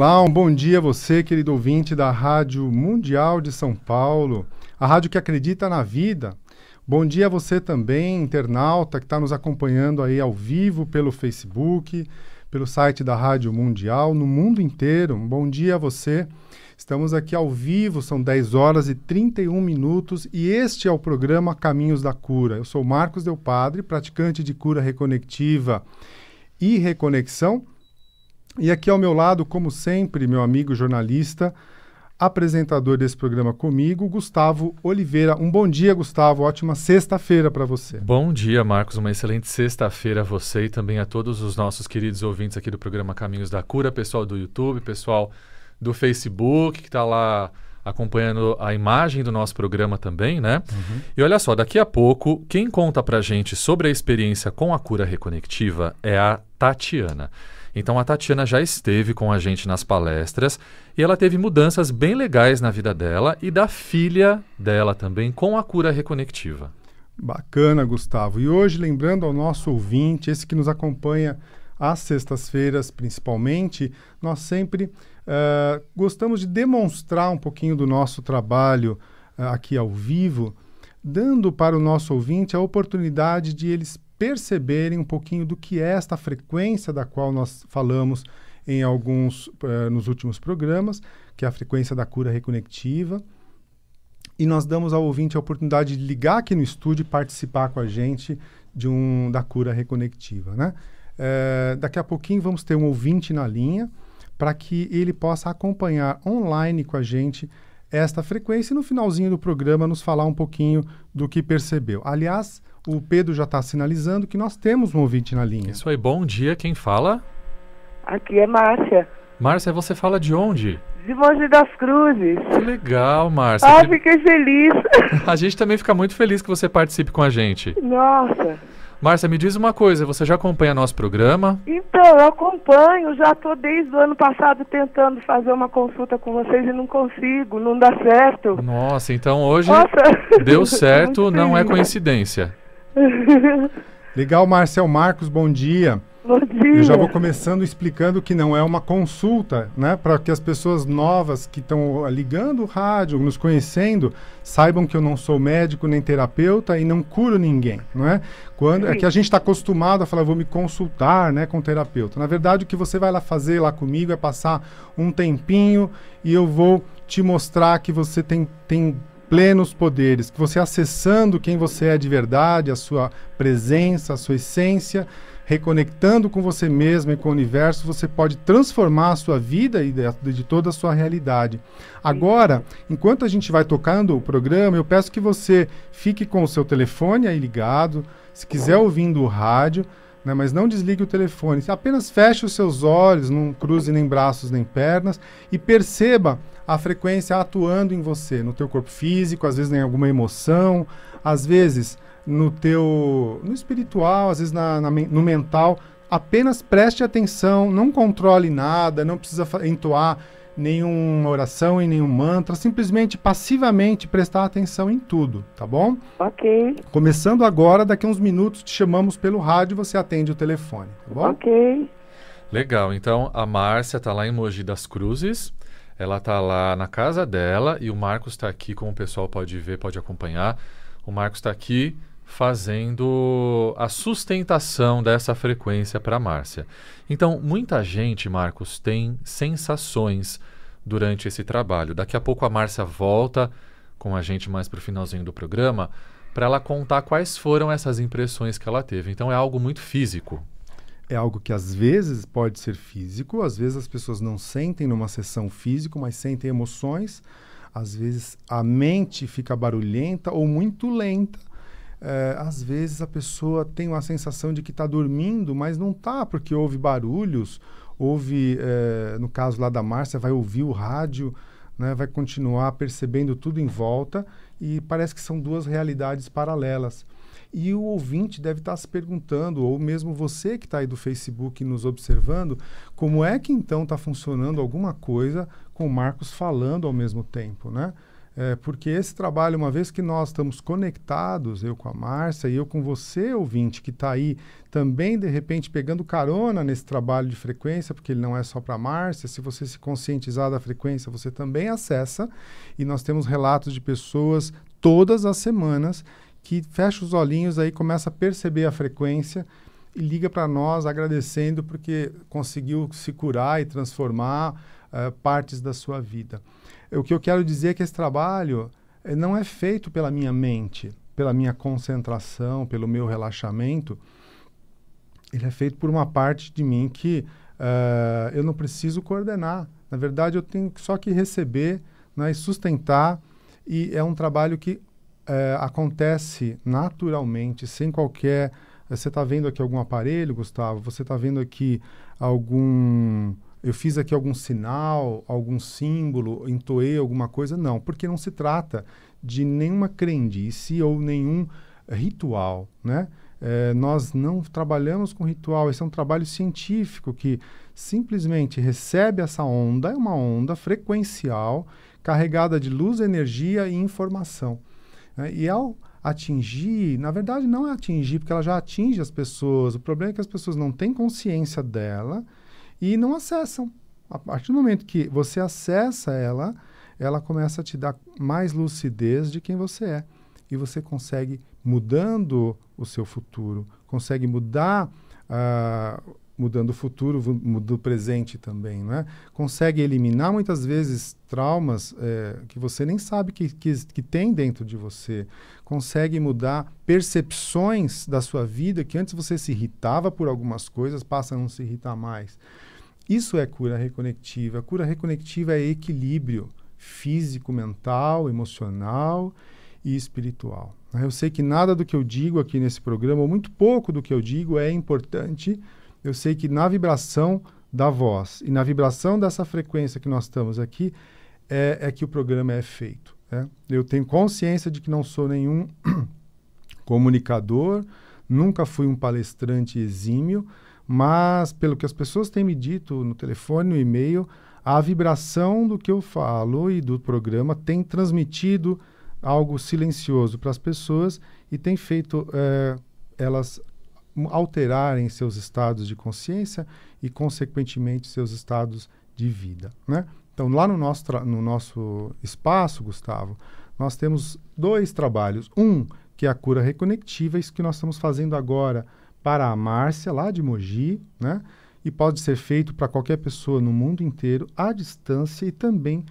Olá, um bom dia a você, querido ouvinte da Rádio Mundial de São Paulo, a rádio que acredita na vida. Bom dia a você também, internauta, que está nos acompanhando aí ao vivo pelo Facebook, pelo site da Rádio Mundial, no mundo inteiro. Um bom dia a você. Estamos aqui ao vivo, são 10 horas e 31 minutos e este é o programa Caminhos da Cura. Eu sou Marcos Del Padre, praticante de cura reconectiva e reconexão e aqui ao meu lado, como sempre, meu amigo jornalista, apresentador desse programa comigo, Gustavo Oliveira. Um bom dia, Gustavo. Ótima sexta-feira para você. Bom dia, Marcos. Uma excelente sexta-feira a você e também a todos os nossos queridos ouvintes aqui do programa Caminhos da Cura, pessoal do YouTube, pessoal do Facebook que está lá acompanhando a imagem do nosso programa também, né? Uhum. E olha só, daqui a pouco, quem conta para gente sobre a experiência com a cura reconectiva é a Tatiana. Então a Tatiana já esteve com a gente nas palestras e ela teve mudanças bem legais na vida dela e da filha dela também com a cura reconectiva. Bacana, Gustavo. E hoje, lembrando ao nosso ouvinte, esse que nos acompanha às sextas-feiras principalmente, nós sempre uh, gostamos de demonstrar um pouquinho do nosso trabalho uh, aqui ao vivo, dando para o nosso ouvinte a oportunidade de eles perceberem um pouquinho do que é esta frequência da qual nós falamos em alguns eh, nos últimos programas, que é a frequência da cura reconectiva. E nós damos ao ouvinte a oportunidade de ligar aqui no estúdio e participar com a gente de um da cura reconectiva, né? Eh, daqui a pouquinho vamos ter um ouvinte na linha para que ele possa acompanhar online com a gente esta frequência e no finalzinho do programa nos falar um pouquinho do que percebeu. Aliás, o Pedro já está sinalizando que nós temos um ouvinte na linha. Isso aí, bom dia. Quem fala? Aqui é Márcia. Márcia, você fala de onde? De Monte das Cruzes. Que legal, Márcia. Ah, que... fiquei feliz. a gente também fica muito feliz que você participe com a gente. Nossa. Márcia, me diz uma coisa, você já acompanha nosso programa? Então, eu acompanho, já estou desde o ano passado tentando fazer uma consulta com vocês e não consigo, não dá certo. Nossa, então hoje Nossa. deu certo, não é coincidência. Legal, Marcel Marcos, bom dia. Bom dia. Eu já vou começando explicando que não é uma consulta, né? Para que as pessoas novas que estão ligando o rádio, nos conhecendo, saibam que eu não sou médico nem terapeuta e não curo ninguém, não é? Quando, é que a gente está acostumado a falar, vou me consultar né, com terapeuta. Na verdade, o que você vai lá fazer lá comigo é passar um tempinho e eu vou te mostrar que você tem, tem plenos poderes, que você acessando quem você é de verdade, a sua presença, a sua essência, reconectando com você mesmo e com o universo, você pode transformar a sua vida e de, de toda a sua realidade. Agora, enquanto a gente vai tocando o programa, eu peço que você fique com o seu telefone aí ligado, se quiser ouvindo o rádio, né, mas não desligue o telefone. Apenas feche os seus olhos, não cruze nem braços nem pernas e perceba a frequência atuando em você, no teu corpo físico, às vezes em alguma emoção, às vezes no teu no espiritual, às vezes na, na, no mental. Apenas preste atenção, não controle nada, não precisa entoar nenhuma oração e nenhum mantra, simplesmente passivamente prestar atenção em tudo, tá bom? Ok. Começando agora, daqui a uns minutos te chamamos pelo rádio, você atende o telefone, tá bom? Ok. Legal, então a Márcia está lá em Mogi das Cruzes, ela está lá na casa dela e o Marcos está aqui, como o pessoal pode ver, pode acompanhar. O Marcos está aqui fazendo a sustentação dessa frequência para Márcia. Então, muita gente, Marcos, tem sensações durante esse trabalho. Daqui a pouco a Márcia volta com a gente mais para o finalzinho do programa para ela contar quais foram essas impressões que ela teve. Então, é algo muito físico. É algo que às vezes pode ser físico, às vezes as pessoas não sentem numa sessão físico, mas sentem emoções. Às vezes a mente fica barulhenta ou muito lenta é, às vezes a pessoa tem uma sensação de que está dormindo, mas não está, porque houve barulhos, houve, é, no caso lá da Márcia, vai ouvir o rádio, né, vai continuar percebendo tudo em volta e parece que são duas realidades paralelas. E o ouvinte deve estar tá se perguntando, ou mesmo você que está aí do Facebook nos observando, como é que então está funcionando alguma coisa com o Marcos falando ao mesmo tempo, né? É, porque esse trabalho, uma vez que nós estamos conectados, eu com a Márcia e eu com você, ouvinte, que está aí também, de repente, pegando carona nesse trabalho de frequência, porque ele não é só para a Márcia, se você se conscientizar da frequência, você também acessa. E nós temos relatos de pessoas todas as semanas que fecha os olhinhos aí, começa a perceber a frequência e liga para nós agradecendo porque conseguiu se curar e transformar uh, partes da sua vida o que eu quero dizer é que esse trabalho eh, não é feito pela minha mente, pela minha concentração, pelo meu relaxamento. Ele é feito por uma parte de mim que uh, eu não preciso coordenar. Na verdade, eu tenho só que receber né, e sustentar. E é um trabalho que uh, acontece naturalmente, sem qualquer. Você está vendo aqui algum aparelho, Gustavo? Você está vendo aqui algum eu fiz aqui algum sinal, algum símbolo, entoei alguma coisa. Não, porque não se trata de nenhuma crendice ou nenhum ritual, né? É, nós não trabalhamos com ritual, esse é um trabalho científico que simplesmente recebe essa onda, é uma onda frequencial carregada de luz, energia e informação. Né? E ao atingir, na verdade não é atingir, porque ela já atinge as pessoas, o problema é que as pessoas não têm consciência dela, e não acessam. A partir do momento que você acessa ela, ela começa a te dar mais lucidez de quem você é. E você consegue, mudando o seu futuro, consegue mudar. Uh, mudando o futuro, mudando o presente também, né? Consegue eliminar muitas vezes traumas é, que você nem sabe que, que, que, tem dentro de você. Consegue mudar percepções da sua vida que antes você se irritava por algumas coisas, passa a não se irritar mais. Isso é cura reconectiva. cura reconectiva é equilíbrio físico, mental, emocional e espiritual. Eu sei que nada do que eu digo aqui nesse programa, ou muito pouco do que eu digo, é importante. Eu sei que na vibração da voz e na vibração dessa frequência que nós estamos aqui, é, é que o programa é feito. Né? Eu tenho consciência de que não sou nenhum comunicador, nunca fui um palestrante exímio, mas, pelo que as pessoas têm me dito no telefone, no e-mail, a vibração do que eu falo e do programa tem transmitido algo silencioso para as pessoas e tem feito é, elas alterarem seus estados de consciência e, consequentemente, seus estados de vida. Né? Então, lá no nosso, no nosso espaço, Gustavo, nós temos dois trabalhos. Um, que é a cura reconectiva, isso que nós estamos fazendo agora para a Márcia, lá de Mogi, né? E pode ser feito para qualquer pessoa no mundo inteiro, à distância e também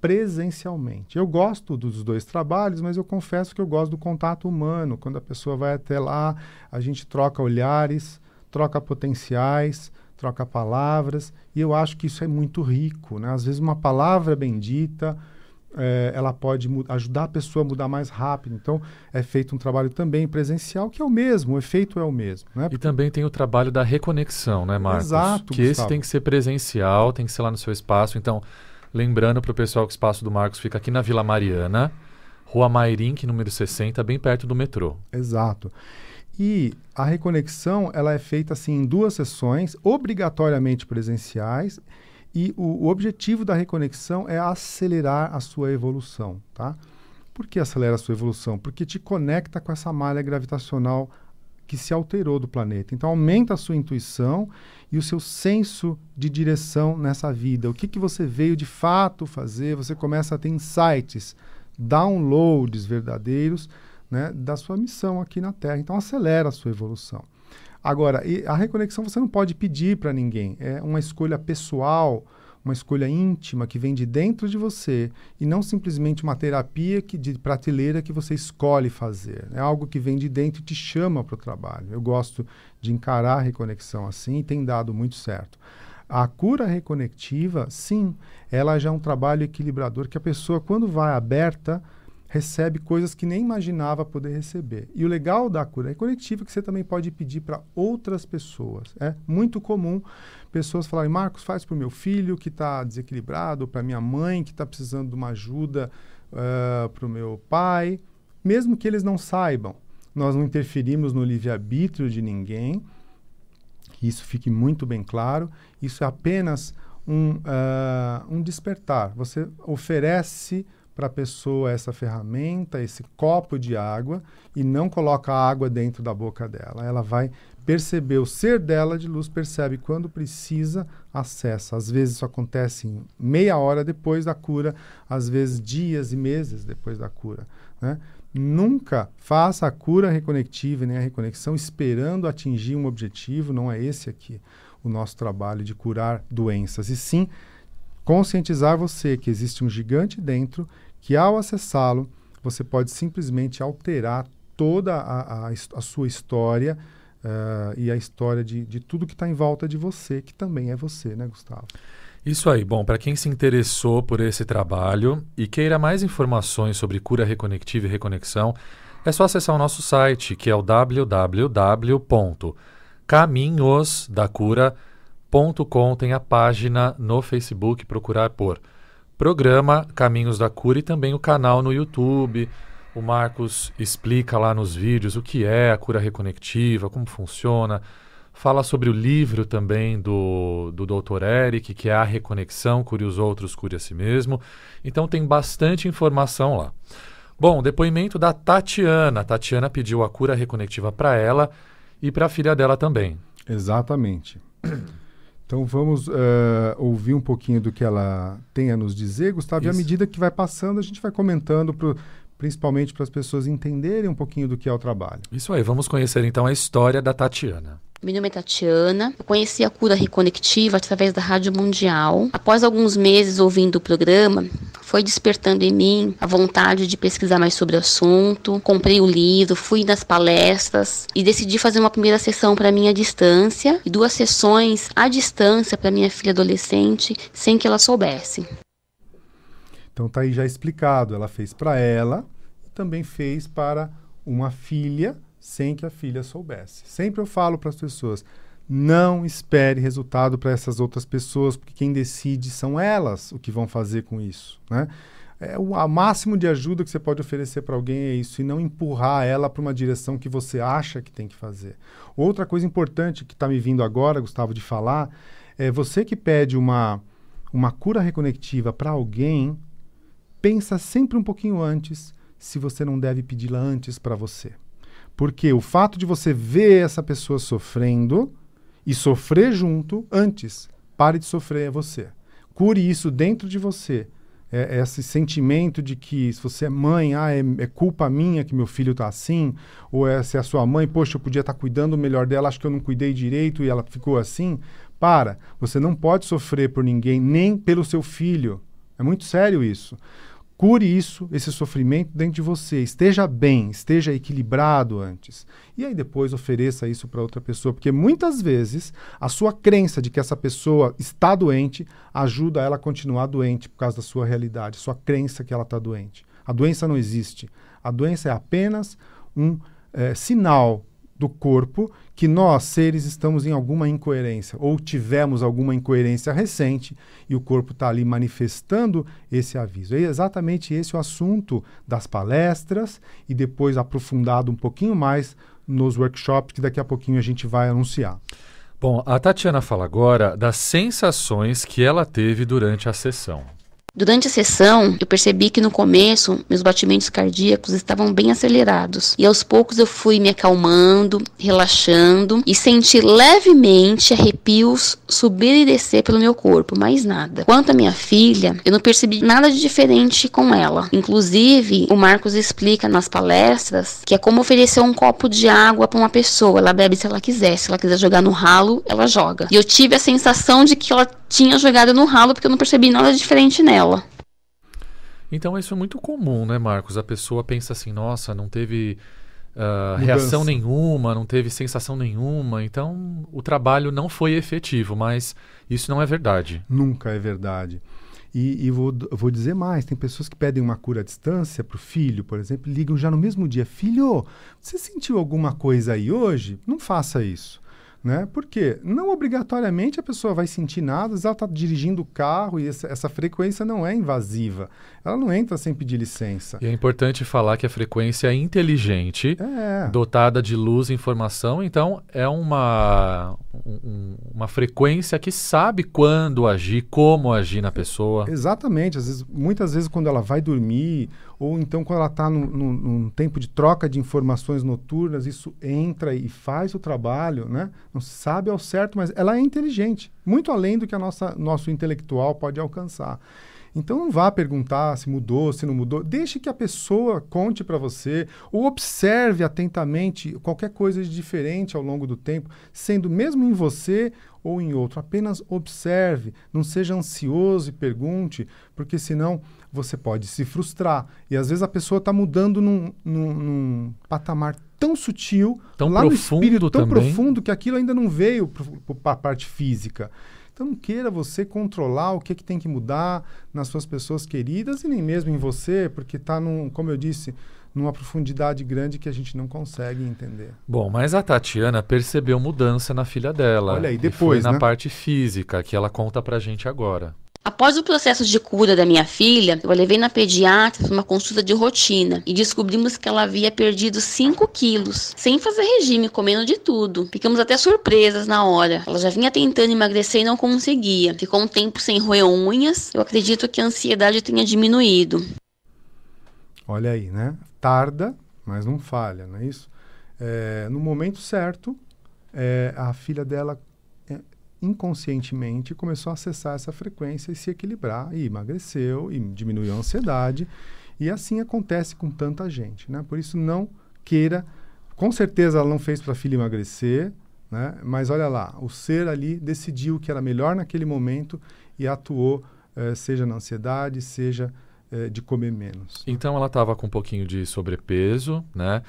presencialmente. Eu gosto dos dois trabalhos, mas eu confesso que eu gosto do contato humano, quando a pessoa vai até lá, a gente troca olhares, troca potenciais, troca palavras, e eu acho que isso é muito rico, né? Às vezes uma palavra bendita, é, ela pode ajudar a pessoa a mudar mais rápido. Então, é feito um trabalho também presencial, que é o mesmo, o efeito é o mesmo. Né? Porque... E também tem o trabalho da reconexão, né, Marcos? Exato. Que Gustavo. esse tem que ser presencial, tem que ser lá no seu espaço. Então, lembrando para o pessoal que o espaço do Marcos fica aqui na Vila Mariana, Rua Mairink, número 60, bem perto do metrô. Exato. E a reconexão ela é feita assim em duas sessões, obrigatoriamente presenciais e o, o, objetivo da reconexão é acelerar a sua evolução, tá? Por que acelera a sua evolução? Porque te conecta com essa malha gravitacional que se alterou do planeta. Então aumenta a sua intuição e o seu senso de direção nessa vida. O que, que você veio de fato fazer? Você começa a ter insights, downloads verdadeiros né, da sua missão aqui na Terra. Então acelera a sua evolução. Agora, a reconexão você não pode pedir para ninguém. É uma escolha pessoal, uma escolha íntima que vem de dentro de você e não simplesmente uma terapia que, de prateleira que você escolhe fazer. É algo que vem de dentro e te chama para o trabalho. Eu gosto de encarar a reconexão assim e tem dado muito certo. A cura reconectiva, sim, ela já é um trabalho equilibrador que a pessoa, quando vai aberta, recebe coisas que nem imaginava poder receber. E o legal da cura é coletiva que você também pode pedir para outras pessoas. É muito comum pessoas falarem: Marcos, faz para o meu filho que está desequilibrado, para minha mãe que está precisando de uma ajuda, uh, para o meu pai, mesmo que eles não saibam. Nós não interferimos no livre-arbítrio de ninguém, que isso fique muito bem claro. Isso é apenas um, uh, um despertar. Você oferece para a pessoa essa ferramenta, esse copo de água e não coloca a água dentro da boca dela. Ela vai perceber o ser dela de luz, percebe quando precisa, acessa. Às vezes isso acontece meia hora depois da cura, às vezes dias e meses depois da cura. Né? Nunca faça a cura reconectiva nem a reconexão esperando atingir um objetivo, não é esse aqui o nosso trabalho de curar doenças, e sim conscientizar você que existe um gigante dentro que ao acessá-lo, você pode simplesmente alterar toda a, a, a sua história uh, e a história de, de tudo que está em volta de você, que também é você, né, Gustavo? Isso aí. Bom, para quem se interessou por esse trabalho e queira mais informações sobre cura reconectiva e reconexão, é só acessar o nosso site, que é o www.caminhosdacura.com. Tem a página no Facebook, procurar por programa Caminhos da Cura e também o canal no YouTube. O Marcos explica lá nos vídeos o que é a cura reconectiva, como funciona. Fala sobre o livro também do, do Dr. Eric, que é a reconexão, cure os outros, cure a si mesmo. Então tem bastante informação lá. Bom, depoimento da Tatiana. Tatiana pediu a cura reconectiva para ela e para a filha dela também. Exatamente. Então vamos uh, ouvir um pouquinho do que ela tem a nos dizer, Gustavo, Isso. e à medida que vai passando, a gente vai comentando pro, principalmente para as pessoas entenderem um pouquinho do que é o trabalho. Isso aí, vamos conhecer então a história da Tatiana. Meu nome é Tatiana. Eu conheci a cura reconectiva através da Rádio Mundial. Após alguns meses ouvindo o programa, foi despertando em mim a vontade de pesquisar mais sobre o assunto. Comprei o livro, fui nas palestras e decidi fazer uma primeira sessão para minha distância e duas sessões à distância para minha filha adolescente, sem que ela soubesse. Então tá aí já explicado, ela fez para ela, e também fez para uma filha sem que a filha soubesse. Sempre eu falo para as pessoas: não espere resultado para essas outras pessoas, porque quem decide são elas o que vão fazer com isso. Né? É o máximo de ajuda que você pode oferecer para alguém é isso, e não empurrar ela para uma direção que você acha que tem que fazer. Outra coisa importante que está me vindo agora, Gustavo, de falar, é você que pede uma, uma cura reconectiva para alguém, pensa sempre um pouquinho antes se você não deve pedi-la antes para você. Porque o fato de você ver essa pessoa sofrendo e sofrer junto antes, pare de sofrer é você. Cure isso dentro de você. É, é esse sentimento de que se você é mãe, ah, é, é culpa minha que meu filho está assim, ou é, se é a sua mãe, poxa, eu podia estar tá cuidando melhor dela, acho que eu não cuidei direito e ela ficou assim. Para, você não pode sofrer por ninguém, nem pelo seu filho. É muito sério isso. Cure isso, esse sofrimento dentro de você. Esteja bem, esteja equilibrado antes. E aí depois ofereça isso para outra pessoa, porque muitas vezes a sua crença de que essa pessoa está doente ajuda ela a continuar doente por causa da sua realidade, sua crença que ela está doente. A doença não existe. A doença é apenas um é, sinal do corpo que nós, seres, estamos em alguma incoerência ou tivemos alguma incoerência recente e o corpo está ali manifestando esse aviso. É exatamente esse o assunto das palestras e depois aprofundado um pouquinho mais nos workshops que daqui a pouquinho a gente vai anunciar. Bom, a Tatiana fala agora das sensações que ela teve durante a sessão. Durante a sessão, eu percebi que no começo meus batimentos cardíacos estavam bem acelerados e aos poucos eu fui me acalmando, relaxando e senti levemente arrepios subir e descer pelo meu corpo, mais nada. Quanto à minha filha, eu não percebi nada de diferente com ela. Inclusive, o Marcos explica nas palestras que é como oferecer um copo de água para uma pessoa, ela bebe se ela quiser, se ela quiser jogar no ralo, ela joga. E eu tive a sensação de que ela tinha jogado no ralo porque eu não percebi nada diferente nela. Então isso é muito comum, né, Marcos? A pessoa pensa assim, nossa, não teve uh, reação nenhuma, não teve sensação nenhuma, então o trabalho não foi efetivo, mas isso não é verdade. Nunca é verdade. E, e vou, vou dizer mais: tem pessoas que pedem uma cura à distância para o filho, por exemplo, ligam já no mesmo dia: Filho, você sentiu alguma coisa aí hoje? Não faça isso. Né? Porque não obrigatoriamente a pessoa vai sentir nada, se ela está dirigindo o carro e essa, essa, frequência não é invasiva. Ela não entra sem pedir licença. E é importante falar que a frequência é inteligente, é. dotada de luz e informação, então é uma, um, uma frequência que sabe quando agir, como agir na pessoa. Exatamente. Às vezes, muitas vezes, quando ela vai dormir ou então quando ela está num, num, num, tempo de troca de informações noturnas, isso entra e faz o trabalho, né? Não se sabe ao certo, mas ela é inteligente, muito além do que a nossa nosso intelectual pode alcançar. Então não vá perguntar se mudou, se não mudou. Deixe que a pessoa conte para você ou observe atentamente qualquer coisa de diferente ao longo do tempo, sendo mesmo em você ou em outro. Apenas observe, não seja ansioso e pergunte, porque senão você pode se frustrar. E às vezes a pessoa está mudando num, num, num, patamar tão sutil, tão lá profundo no espírito, tão também. profundo, que aquilo ainda não veio para a parte física. Então não queira você controlar o que, é que tem que mudar nas suas pessoas queridas e nem mesmo em você, porque está, como eu disse, numa profundidade grande que a gente não consegue entender. Bom, mas a Tatiana percebeu mudança na filha dela. Olha aí, depois, e foi na né? parte física, que ela conta pra gente agora. Após o processo de cura da minha filha, eu a levei na pediatra para uma consulta de rotina e descobrimos que ela havia perdido 5 quilos, sem fazer regime, comendo de tudo. Ficamos até surpresas na hora. Ela já vinha tentando emagrecer e não conseguia. Ficou um tempo sem roer unhas. Eu acredito que a ansiedade tenha diminuído. Olha aí, né? Tarda, mas não falha, não é isso? É, no momento certo, é, a filha dela inconscientemente começou a acessar essa frequência e se equilibrar, e emagreceu, e diminuiu a ansiedade. E assim acontece com tanta gente, né? Por isso não queira, com certeza ela não fez para a filha emagrecer, né? Mas olha lá, o ser ali decidiu que era melhor naquele momento e atuou, eh, seja na ansiedade, seja eh, de comer menos. Então ela estava com um pouquinho de sobrepeso, né?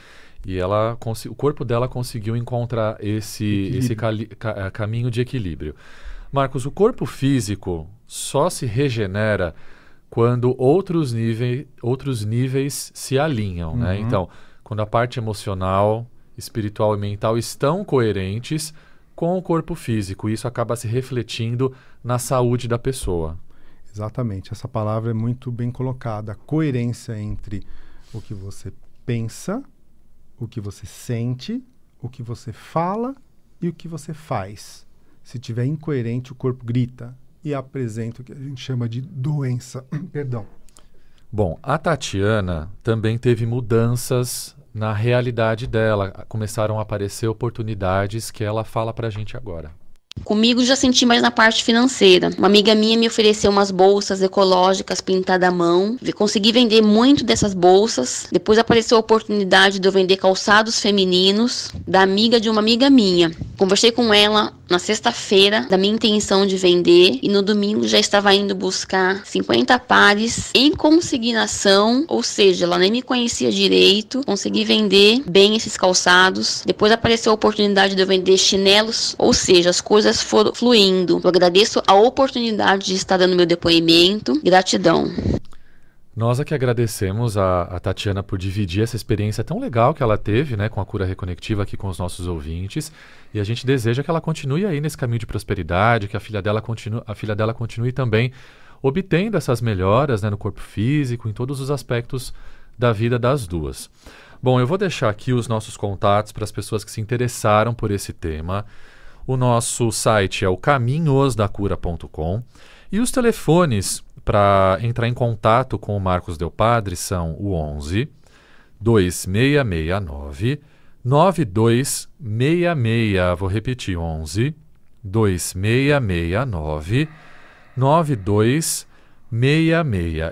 E ela, o corpo dela conseguiu encontrar esse, esse cali, ca, eh, caminho de equilíbrio. Marcos, o corpo físico só se regenera quando outros, nível, outros níveis se alinham, né? uhum. né? Então, quando a parte emocional, espiritual e mental estão coerentes com o corpo físico, isso acaba se refletindo na saúde da pessoa. Exatamente, essa palavra é muito bem colocada, a coerência entre o que você pensa o que você sente, o que você fala e o que você faz. Se tiver incoerente, o corpo grita e apresenta o que a gente chama de doença. Perdão. Bom, a Tatiana também teve mudanças na realidade dela. Começaram a aparecer oportunidades que ela fala para a gente agora. Comigo já senti mais na parte financeira. Uma amiga minha me ofereceu umas bolsas ecológicas pintadas à mão. Consegui vender muito dessas bolsas. Depois apareceu a oportunidade de eu vender calçados femininos da amiga de uma amiga minha. Conversei com ela na sexta-feira da minha intenção de vender e no domingo já estava indo buscar 50 pares em consignação, ou seja, ela nem me conhecia direito. Consegui vender bem esses calçados. Depois apareceu a oportunidade de eu vender chinelos, ou seja, as coisas foram fluindo. Eu agradeço a oportunidade de estar dando meu depoimento. Gratidão. Nós é que agradecemos a, a, Tatiana por dividir essa experiência tão legal que ela teve né, com a cura reconectiva aqui com os nossos ouvintes. E a gente deseja que ela continue aí nesse caminho de prosperidade, que a filha dela continue, a filha dela continue também obtendo essas melhoras né, no corpo físico, em todos os aspectos da vida das duas. Bom, eu vou deixar aqui os nossos contatos para as pessoas que se interessaram por esse tema. O nosso site é o caminhosdacura.com e os telefones para entrar em contato com o Marcos Del Padre são o 11 2669 9266. Vou repetir: 11 2669 9266.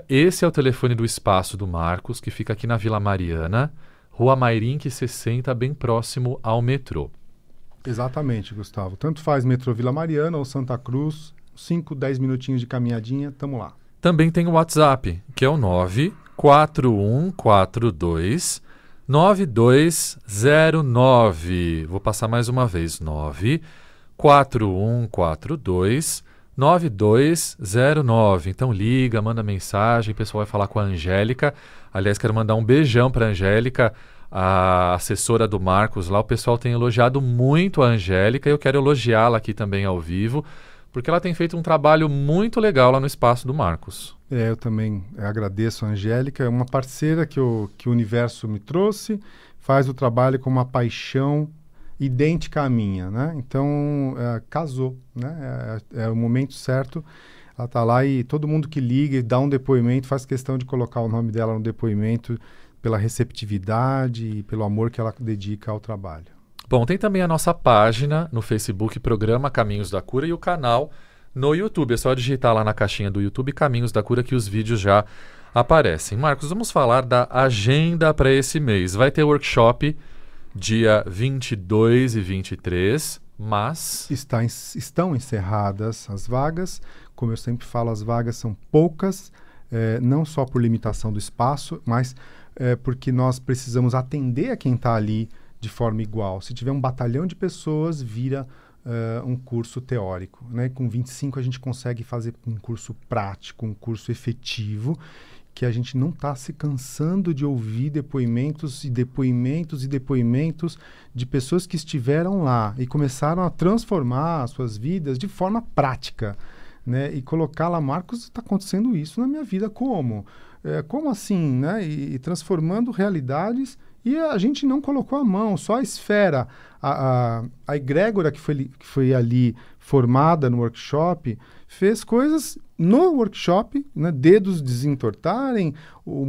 Esse é o telefone do espaço do Marcos, que fica aqui na Vila Mariana, Rua Mairinque 60, bem próximo ao metrô. Exatamente, Gustavo. Tanto faz metrô Vila Mariana ou Santa Cruz, 5, 10 minutinhos de caminhadinha, tamo lá. Também tem o WhatsApp, que é o 94142 9209. Vou passar mais uma vez. 94142 9209. Então liga, manda mensagem, o pessoal vai falar com a Angélica. Aliás, quero mandar um beijão para a Angélica, a assessora do Marcos lá. O pessoal tem elogiado muito a Angélica e eu quero elogiá-la aqui também ao vivo porque ela tem feito um trabalho muito legal lá no espaço do Marcos. É, eu também é, agradeço a Angélica, é uma parceira que, eu, que o universo me trouxe, faz o trabalho com uma paixão idêntica à minha, né? Então, é, casou, né? É, é, o momento certo. Ela tá lá e todo mundo que liga e dá um depoimento faz questão de colocar o nome dela no depoimento pela receptividade e pelo amor que ela dedica ao trabalho. Bom, tem também a nossa página no Facebook, Programa Caminhos da Cura, e o canal no YouTube. É só digitar lá na caixinha do YouTube Caminhos da Cura que os vídeos já aparecem. Marcos, vamos falar da agenda para esse mês. Vai ter workshop dia 22 e 23, mas. Está, estão encerradas as vagas. Como eu sempre falo, as vagas são poucas, é, não só por limitação do espaço, mas é, porque nós precisamos atender a quem está ali de forma igual. Se tiver um batalhão de pessoas, vira uh, um curso teórico. Né? Com 25 a gente consegue fazer um curso prático, um curso efetivo, que a gente não está se cansando de ouvir depoimentos e depoimentos e depoimentos de pessoas que estiveram lá e começaram a transformar as suas vidas de forma prática. Né? E colocar lá, Marcos, está acontecendo isso na minha vida, como? É, como assim? Né? E, e transformando realidades e a gente não colocou a mão, só a esfera. A, a, a egrégora que foi, que foi ali formada no workshop fez coisas no workshop, né, dedos desentortarem, o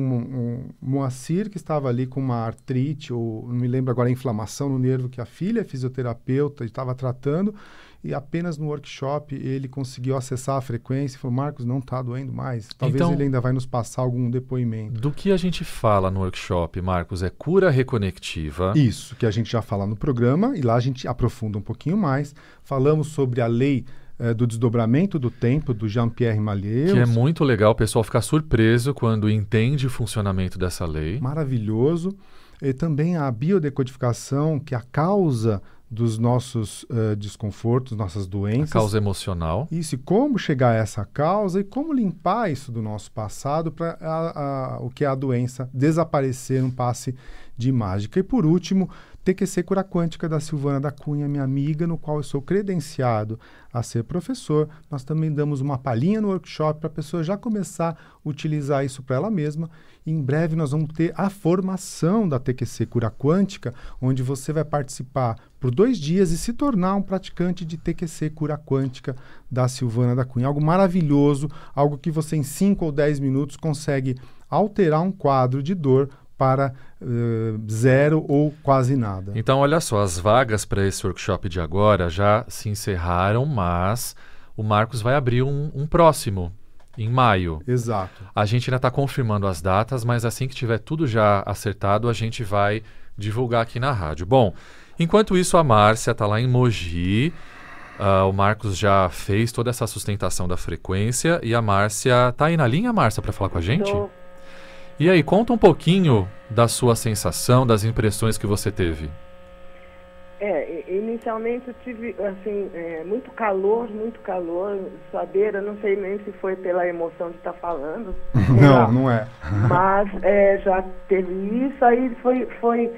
Moacir, que estava ali com uma artrite, ou não me lembro agora, inflamação no nervo, que a filha é fisioterapeuta e estava tratando, e apenas no workshop ele conseguiu acessar a frequência e falou: Marcos, não está doendo mais. Talvez então, ele ainda vai nos passar algum depoimento. Do que a gente fala no workshop, Marcos? É cura reconectiva. Isso, que a gente já fala no programa e lá a gente aprofunda um pouquinho mais. Falamos sobre a lei eh, do desdobramento do tempo do Jean-Pierre Malheus. Que é muito legal, o pessoal ficar surpreso quando entende o funcionamento dessa lei. Maravilhoso. E também a biodecodificação, que é a causa dos nossos uh, desconfortos, nossas doenças. A causa emocional. Isso, e como chegar a essa causa e como limpar isso do nosso passado para o que é a doença desaparecer, um passe de mágica. E por último, TQC Cura Quântica da Silvana da Cunha, minha amiga, no qual eu sou credenciado a ser professor. Nós também damos uma palhinha no workshop para a pessoa já começar a utilizar isso para ela mesma. E em breve nós vamos ter a formação da TQC Cura Quântica, onde você vai participar por dois dias e se tornar um praticante de TQC Cura Quântica da Silvana da Cunha. Algo maravilhoso, algo que você em 5 ou 10 minutos consegue alterar um quadro de dor para uh, zero ou quase nada. Então, olha só, as vagas para esse workshop de agora já se encerraram, mas o Marcos vai abrir um, um próximo. Em maio. Exato. A gente ainda está confirmando as datas, mas assim que tiver tudo já acertado, a gente vai divulgar aqui na rádio. Bom, enquanto isso, a Márcia está lá em Mogi. Uh, o Marcos já fez toda essa sustentação da frequência e a Márcia. está aí na linha, Márcia, para falar com a gente? Tô. E aí, conta um pouquinho da sua sensação, das impressões que você teve. É, inicialmente eu tive, assim, é, muito calor, muito calor, suadeira, não sei nem se foi pela emoção de estar tá falando. não, não é. Mas é, já teve isso, aí foi, foi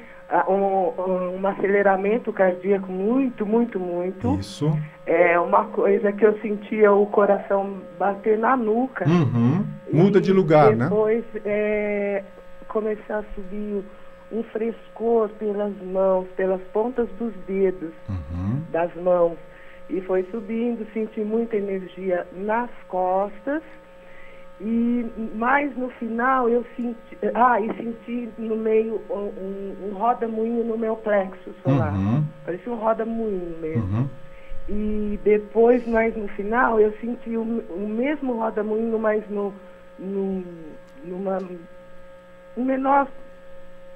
um, um aceleramento cardíaco muito, muito, muito. Isso. É uma coisa que eu sentia o coração bater na nuca. Uhum. Muda de lugar, depois, né? Depois é, começar a subir um frescor pelas mãos, pelas pontas dos dedos uhum. das mãos. E foi subindo, senti muita energia nas costas. E mais no final eu senti, ah, e senti no meio um, um, roda-moinho no meu plexo solar. Uhum. Parecia um roda-moinho mesmo. Uhum. E depois, mais no final, eu senti o, o mesmo roda-moinho, mas no num, numa um menor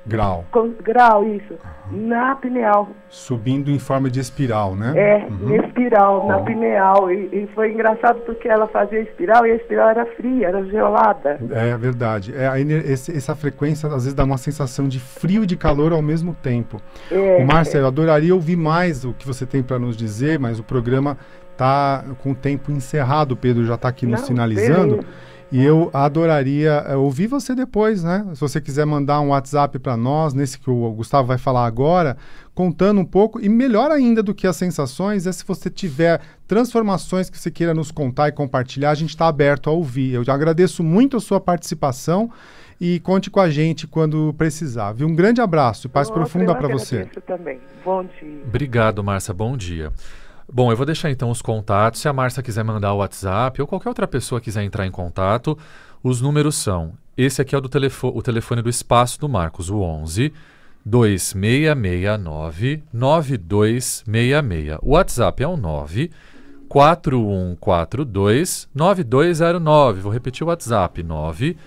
grau. Com, grau, isso. Uhum. Na pineal. Subindo em forma de espiral, né? É, uhum. espiral, oh. na pineal. E, e, foi engraçado porque ela fazia espiral e a espiral era fria, era gelada. É, verdade. É, esse, essa frequência às vezes dá uma sensação de frio e de calor ao mesmo tempo. É, o Márcia, é. eu adoraria ouvir mais o que você tem para nos dizer, mas o programa está com o tempo encerrado, Pedro já está aqui Não, nos sinalizando. Beleza. E eu adoraria eh, ouvir você depois, né? Se você quiser mandar um WhatsApp para nós, nesse que o Gustavo vai falar agora, contando um pouco. E melhor ainda do que as sensações é se você tiver transformações que você queira nos contar e compartilhar, a gente está aberto a ouvir. Eu agradeço muito a sua participação e conte com a gente quando precisar. Viu? Um grande abraço, e paz Nossa, profunda para você. Também. Bom dia. Obrigado, Márcia. Bom dia. Bom, eu vou deixar então os contatos. Se a Márcia quiser mandar o WhatsApp ou qualquer outra pessoa quiser entrar em contato, os números são. Esse aqui é o, do telefone, o telefone do espaço do Marcos, o 11 2669 9266. O WhatsApp é o 9 4142 9209. Vou repetir o WhatsApp: 9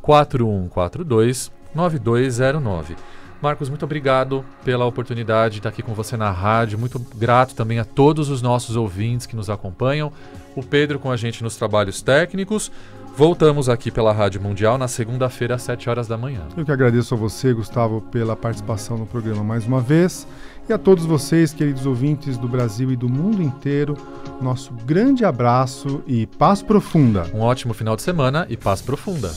4142 9209. Marcos, muito obrigado pela oportunidade de estar aqui com você na rádio. Muito grato também a todos os nossos ouvintes que nos acompanham. O Pedro com a gente nos trabalhos técnicos. Voltamos aqui pela Rádio Mundial na segunda-feira, às 7 horas da manhã. Eu que agradeço a você, Gustavo, pela participação no programa mais uma vez. E a todos vocês, queridos ouvintes do Brasil e do mundo inteiro, nosso grande abraço e paz profunda. Um ótimo final de semana e paz profunda.